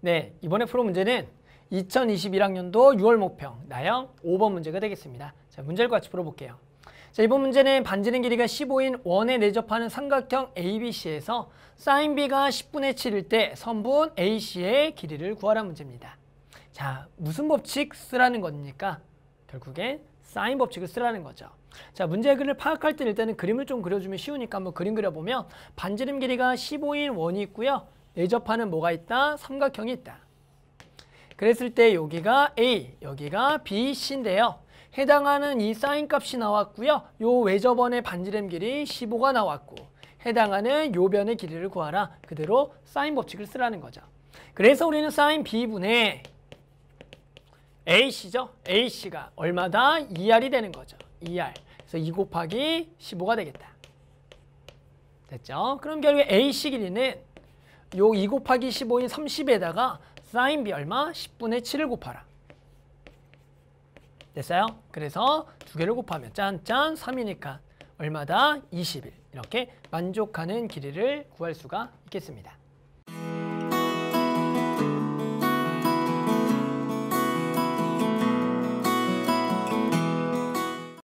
네, 이번에 프로 문제는 2021학년도 6월 목평 나형 5번 문제가 되겠습니다. 자, 문제를 같이 풀어볼게요. 자, 이번 문제는 반지름 길이가 15인 원에 내접하는 삼각형 ABC에서 사인 B가 10분의 7일 때 선분 AC의 길이를 구하라 는 문제입니다. 자, 무슨 법칙 쓰라는 겁니까? 결국엔 사인 법칙을 쓰라는 거죠. 자, 문제 글을 파악할 때 일단은 그림을 좀 그려주면 쉬우니까 한번 그림 그려보면 반지름 길이가 15인 원이 있고요. 외접하는 뭐가 있다? 삼각형이 있다. 그랬을 때 여기가 A, 여기가 B, C인데요. 해당하는 이 사인값이 나왔고요. 요 외접원의 반지름 길이 15가 나왔고 해당하는 요 변의 길이를 구하라. 그대로 사인 법칙을 쓰라는 거죠. 그래서 우리는 사인 B분의 AC죠. AC가 얼마다? 2R이 e 되는 거죠. 2R. E 그래서 2 곱하기 15가 되겠다. 됐죠? 그럼 결국에 AC 길이는 요2 곱하기 15인 30에다가 사인 비 얼마? 10분의 7을 곱하라. 됐어요? 그래서 두 개를 곱하면 짠짠 3이니까 얼마다? 2 0일 이렇게 만족하는 길이를 구할 수가 있겠습니다.